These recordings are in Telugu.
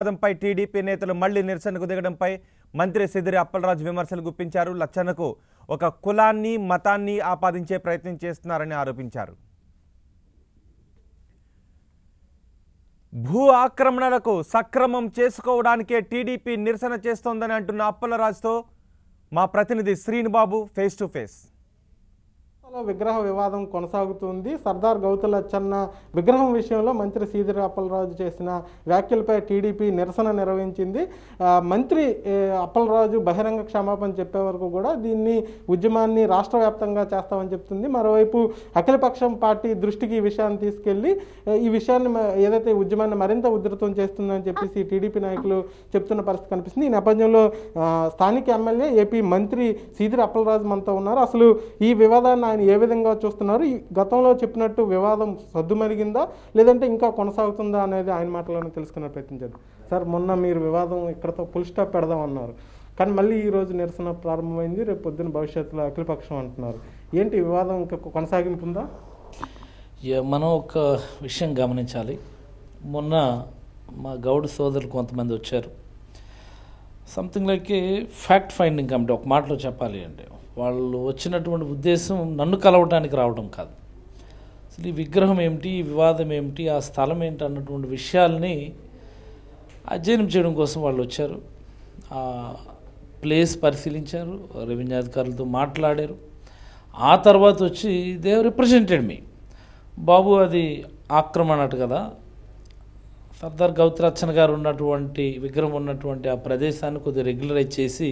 వివాదంపై టీడీపీ నేతలు మళ్లీ నిరసనకు దిగడంపై మంత్రి సిద్దిరి అప్పలరాజు విమర్శలు గుప్పించారు లచ్చన్నకు ఒక కులాన్ని మతాన్ని ఆపాదించే ప్రయత్నం చేస్తున్నారని ఆరోపించారు భూ ఆక్రమణలకు సక్రమం చేసుకోవడానికే టీడీపీ నిరసన చేస్తోందని అంటున్న అప్పలరాజుతో మా ప్రతినిధి శ్రీనుబాబు ఫేస్ టు ఫేస్ విగ్రహ వివాదం కొనసాగుతుంది సర్దార్ గౌతులచ్చన్న విగ్రహం విషయంలో మంత్రి సీదిరి అప్పలరాజు చేసిన వ్యాఖ్యలపై టీడీపీ నిరసన నిర్వహించింది మంత్రి అప్పలరాజు బహిరంగ క్షమాపణ చెప్పే వరకు కూడా దీన్ని ఉద్యమాన్ని రాష్ట్ర వ్యాప్తంగా చేస్తామని చెప్తుంది మరోవైపు అఖిలపక్షం పార్టీ దృష్టికి ఈ విషయాన్ని తీసుకెళ్లి ఈ విషయాన్ని ఏదైతే ఉద్యమాన్ని మరింత ఉధృతం చేస్తుందని చెప్పేసి టీడీపీ నాయకులు చెప్తున్న పరిస్థితి కనిపిస్తుంది ఈ నేపథ్యంలో స్థానిక ఎమ్మెల్యే ఏపీ మంత్రి సీదిరి అప్పలరాజు మనతో ఉన్నారు అసలు ఈ వివాదాన్ని దాన్ని ఏ విధంగా చూస్తున్నారు గతంలో చెప్పినట్టు వివాదం సద్దుమరిగిందా లేదంటే ఇంకా కొనసాగుతుందా అనేది ఆయన మాటలను తెలుసుకునే ప్రయత్నించారు సార్ మొన్న మీరు వివాదం ఇక్కడతో ఫుల్ స్టాప్ పెడదాం అన్నారు కానీ మళ్ళీ ఈరోజు నిరసన ప్రారంభమైంది రేపు పొద్దున్న భవిష్యత్తులో అఖిలపక్షం అంటున్నారు ఏంటి వివాదం ఇంకా కొనసాగింపుందా మనం ఒక విషయం గమనించాలి మొన్న మా గౌడ్ సోదరులు కొంతమంది వచ్చారు something like fact finding committee ఒక మాటలో చెప్పాలి అంటే వాళ్ళు వచ్చినటువంటి ఉద్దేశం నన్ను కలవటానికి రావడం కాదు అసలు ఈ విగ్రహం ఏమిటి ఈ వివాదం ఏమిటి ఆ స్థలం ఏంటి అన్నటువంటి విషయాల్ని అధ్యయనం చేయడం కోసం వాళ్ళు వచ్చారు ఆ ప్లేస్ పరిశీలించారు రెవెన్యూ అధికారులతో మాట్లాడారు ఆ తర్వాత వచ్చి దే రిప్రజెంటెడ్ మీ బాబు అది ఆక్రమణ కదా సర్దార్ గౌతరచ్చన్ గారు ఉన్నటువంటి విగ్రహం ఉన్నటువంటి ఆ ప్రదేశాన్ని కొద్దిగా రెగ్యులరైజ్ చేసి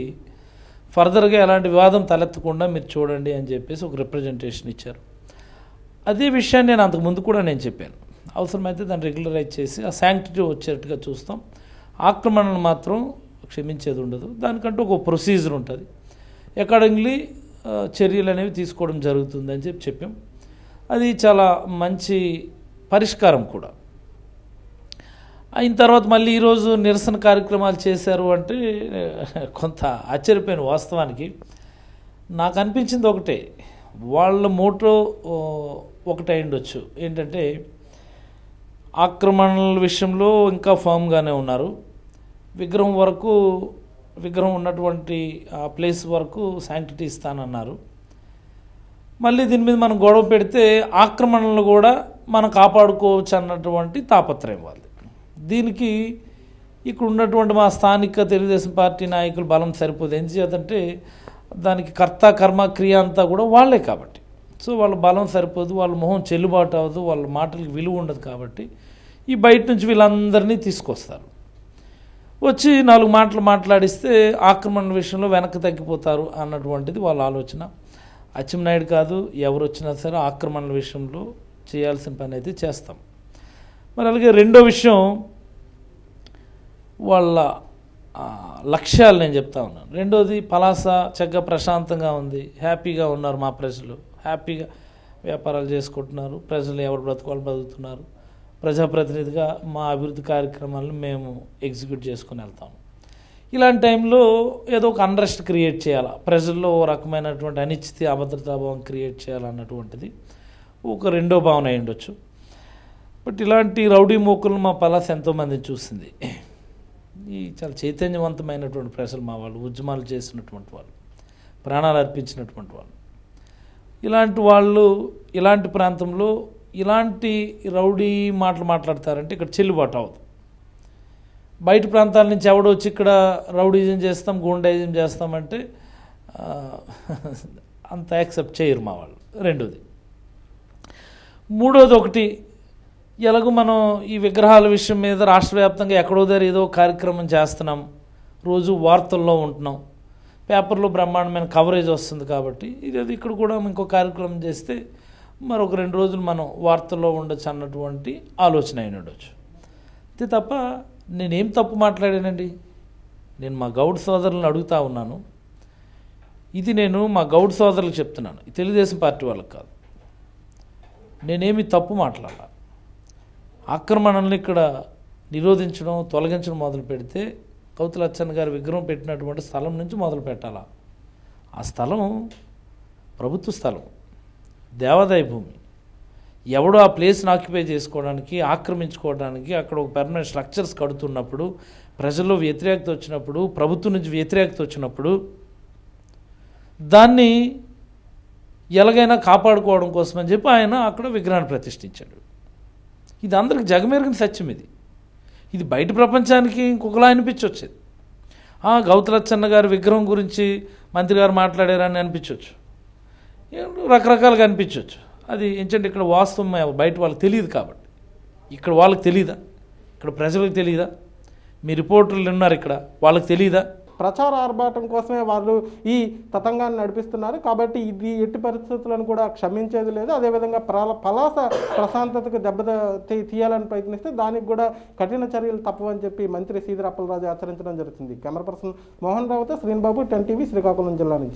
ఫర్దర్గా ఎలాంటి వివాదం తలెత్తకుండా మీరు చూడండి అని చెప్పేసి ఒక రిప్రజెంటేషన్ ఇచ్చారు అదే విషయాన్ని నేను అంతకుముందు కూడా నేను చెప్పాను అవసరమైతే దాన్ని రెగ్యులరైజ్ చేసి ఆ శాంక్టిటీ వచ్చేట్టుగా చూస్తాం ఆక్రమణను మాత్రం క్షమించేది ఉండదు దానికంటూ ఒక ప్రొసీజర్ ఉంటుంది అకార్డింగ్లీ చర్యలు అనేవి తీసుకోవడం జరుగుతుంది అని చెప్పి చెప్పాం అది చాలా మంచి పరిష్కారం కూడా అయిన తర్వాత మళ్ళీ ఈరోజు నిరసన కార్యక్రమాలు చేశారు అంటే కొంత ఆశ్చర్యపోయిన వాస్తవానికి నాకు అనిపించింది ఒకటే వాళ్ళ మోటో ఒకటి ఉండొచ్చు ఏంటంటే ఆక్రమణల విషయంలో ఇంకా ఫామ్గానే ఉన్నారు విగ్రహం వరకు విగ్రహం ఉన్నటువంటి ఆ ప్లేస్ వరకు శాంక్టిటీ ఇస్తానన్నారు మళ్ళీ దీని మీద మనం గొడవ పెడితే ఆక్రమణలు కూడా మనం కాపాడుకోవచ్చు అన్నటువంటి తాపత్రయం వాళ్ళు దీనికి ఇక్కడ ఉన్నటువంటి మా స్థానిక తెలుగుదేశం పార్టీ నాయకులు బలం సరిపోదు ఏం చేద్దంటే దానికి కర్త కర్మ క్రియ అంతా కూడా వాళ్ళే కాబట్టి సో వాళ్ళ బలం సరిపోదు వాళ్ళ మొహం చెల్లుబాటు అవ్వదు వాళ్ళ మాటలకు విలువ ఉండదు కాబట్టి ఈ బయట నుంచి వీళ్ళందరినీ తీసుకొస్తారు వచ్చి నాలుగు మాటలు మాట్లాడిస్తే ఆక్రమణ విషయంలో వెనక్కి తగ్గిపోతారు అన్నటువంటిది వాళ్ళ ఆలోచన అచ్చెన్నాయుడు కాదు ఎవరు వచ్చినా సరే ఆక్రమణల విషయంలో చేయాల్సిన పని అయితే చేస్తాం మరి అలాగే రెండో విషయం వాళ్ళ లక్ష్యాలు నేను చెప్తా ఉన్నాను రెండోది పలాస చక్కగా ప్రశాంతంగా ఉంది హ్యాపీగా ఉన్నారు మా ప్రజలు హ్యాపీగా వ్యాపారాలు చేసుకుంటున్నారు ప్రజలు ఎవరు బ్రతకాలు బ్రతుకుతున్నారు ప్రజాప్రతినిధిగా మా అభివృద్ధి కార్యక్రమాలను మేము ఎగ్జిక్యూట్ చేసుకుని వెళ్తాము ఇలాంటి టైంలో ఏదో ఒక అన్రెస్ట్ క్రియేట్ చేయాలి ప్రజల్లో ఓ రకమైనటువంటి అనిశ్చితి అభద్రతా భావం క్రియేట్ చేయాలన్నటువంటిది ఒక రెండో భావన అయ్యుండొచ్చు ఉండొచ్చు బట్ ఇలాంటి రౌడీ మోకులను మా పలాస్ ఎంతోమందిని చూసింది ఈ చాలా చైతన్యవంతమైనటువంటి ప్రజలు మా వాళ్ళు ఉద్యమాలు చేసినటువంటి వాళ్ళు ప్రాణాలు అర్పించినటువంటి వాళ్ళు ఇలాంటి వాళ్ళు ఇలాంటి ప్రాంతంలో ఇలాంటి రౌడీ మాటలు మాట్లాడతారంటే ఇక్కడ చెల్లుబాటు అవ్వదు బయట ప్రాంతాల నుంచి ఎవడొచ్చి ఇక్కడ రౌడీజం చేస్తాం గూండాయిజం చేస్తామంటే అంత యాక్సెప్ట్ చేయరు మా వాళ్ళు రెండోది మూడోది ఒకటి ఎలాగో మనం ఈ విగ్రహాల విషయం మీద రాష్ట్ర వ్యాప్తంగా ఎక్కడో దగ్గర ఏదో కార్యక్రమం చేస్తున్నాం రోజు వార్తల్లో ఉంటున్నాం పేపర్లో బ్రహ్మాండమైన కవరేజ్ వస్తుంది కాబట్టి ఇది అది ఇక్కడ కూడా ఇంకో కార్యక్రమం చేస్తే మరొక రెండు రోజులు మనం వార్తల్లో ఉండొచ్చు అన్నటువంటి ఆలోచన అయిన ఉండొచ్చు అంతే తప్ప నేనేం తప్పు మాట్లాడానండి నేను మా గౌడ్ సోదరులను అడుగుతా ఉన్నాను ఇది నేను మా గౌడ్ సోదరులకు చెప్తున్నాను తెలుగుదేశం పార్టీ వాళ్ళకి కాదు నేనేమి తప్పు మాట్లాడాలి ఆక్రమణల్ని ఇక్కడ నిరోధించడం తొలగించడం మొదలు పెడితే కౌతు అచ్చన్న గారి విగ్రహం పెట్టినటువంటి స్థలం నుంచి మొదలు పెట్టాల ఆ స్థలం ప్రభుత్వ స్థలం దేవాదాయ భూమి ఎవడో ఆ ప్లేస్ని ఆక్యుపై చేసుకోవడానికి ఆక్రమించుకోవడానికి అక్కడ ఒక పర్మనెంట్ స్ట్రక్చర్స్ కడుతున్నప్పుడు ప్రజల్లో వ్యతిరేకత వచ్చినప్పుడు ప్రభుత్వం నుంచి వ్యతిరేకత వచ్చినప్పుడు దాన్ని ఎలాగైనా కాపాడుకోవడం కోసమని చెప్పి ఆయన అక్కడ విగ్రహాన్ని ప్రతిష్ఠించాడు ఇది అందరికి జగమేరిగిన సత్యం ఇది ఇది బయట ప్రపంచానికి ఇంకొకలా అనిపించవచ్చు గౌతలచ్చన్న గారి విగ్రహం గురించి మంత్రి గారు మాట్లాడారని అనిపించవచ్చు రకరకాలుగా అనిపించవచ్చు అది ఏంటంటే ఇక్కడ వాస్తవం బయట వాళ్ళకి తెలియదు కాబట్టి ఇక్కడ వాళ్ళకి తెలియదా ఇక్కడ ప్రజలకు తెలియదా మీ రిపోర్టర్లు ఉన్నారు ఇక్కడ వాళ్ళకి తెలియదా ప్రచార ఆర్భాటం కోసమే వాళ్ళు ఈ తతంగాన్ని నడిపిస్తున్నారు కాబట్టి ఇది ఎట్టి పరిస్థితులను కూడా క్షమించేది లేదు అదేవిధంగా ప్రల పలాస ప్రశాంతతకు దెబ్బ తీయాలని ప్రయత్నిస్తే దానికి కూడా కఠిన చర్యలు తప్పవని చెప్పి మంత్రి సీదిరాపల్ రాజు ఆచరించడం జరుగుతుంది కెమెరా పర్సన్ మోహన్ రావుతో శ్రీనిబాబు టెన్ టీవీ శ్రీకాకుళం జిల్లా నుంచి